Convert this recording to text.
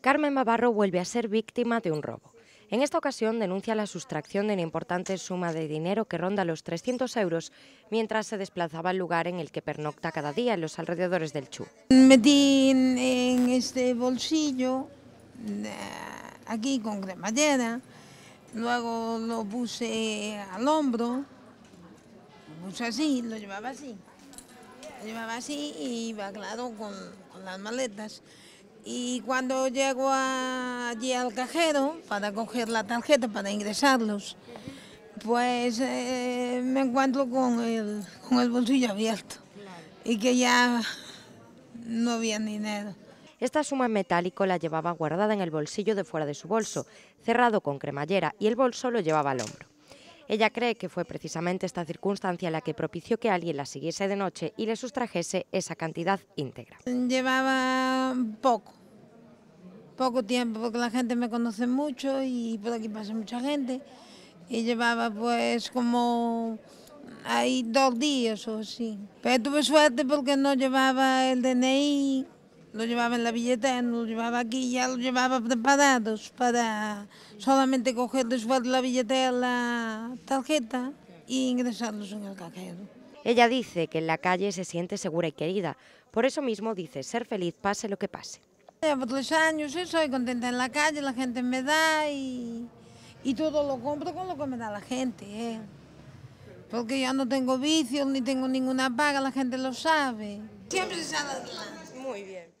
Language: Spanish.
Carmen Navarro vuelve a ser víctima de un robo. En esta ocasión denuncia la sustracción de una importante suma de dinero que ronda los 300 euros mientras se desplazaba al lugar en el que pernocta cada día en los alrededores del Chu. Metí en, este bolsillo, eh, aquí con cremallera, luego lo puse al hombro, lo puse así, lo llevaba así, lo llevaba así y iba claro con las maletas. Y cuando llego allí al cajero para coger la tarjeta, para ingresarlos, pues eh, me encuentro con el, con el bolsillo abierto y que ya no había dinero. Esta suma en metálico la llevaba guardada en el bolsillo de fuera de su bolso, cerrado con cremallera, y el bolso lo llevaba al hombro. Ella cree que fue precisamente esta circunstancia la que propició que alguien la siguiese de noche y le sustrajese esa cantidad íntegra. Llevaba poco, poco tiempo, porque la gente me conoce mucho y por aquí pasa mucha gente. Y llevaba pues como ahí dos días o así. Pero tuve suerte porque no llevaba el DNI lo llevaba en la billetera, lo llevaba aquí, ya lo llevaba preparados para solamente coger después la billetera la tarjeta e ingresarlos en el cajero. Ella dice que en la calle se siente segura y querida, por eso mismo dice ser feliz pase lo que pase. Llevo tres años y ¿eh? soy contenta en la calle, la gente me da y, y todo lo compro con lo que me da la gente. ¿eh? Porque ya no tengo vicios ni tengo ninguna paga, la gente lo sabe. Siempre sale adelante. Muy bien.